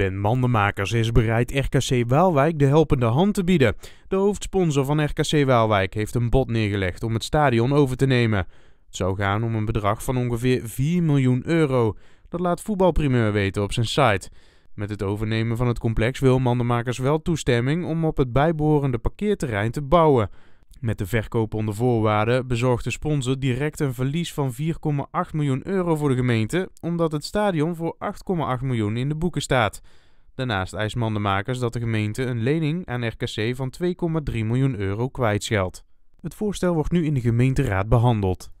Ben Mandenmakers is bereid RKC Waalwijk de helpende hand te bieden. De hoofdsponsor van RKC Waalwijk heeft een bod neergelegd om het stadion over te nemen. Het zou gaan om een bedrag van ongeveer 4 miljoen euro. Dat laat voetbalprimeur weten op zijn site. Met het overnemen van het complex wil Mandenmakers wel toestemming om op het bijbehorende parkeerterrein te bouwen. Met de verkoop onder voorwaarden bezorgt de sponsor direct een verlies van 4,8 miljoen euro voor de gemeente, omdat het stadion voor 8,8 miljoen in de boeken staat. Daarnaast eist Mandenmakers dat de gemeente een lening aan RKC van 2,3 miljoen euro kwijtscheldt. Het voorstel wordt nu in de gemeenteraad behandeld.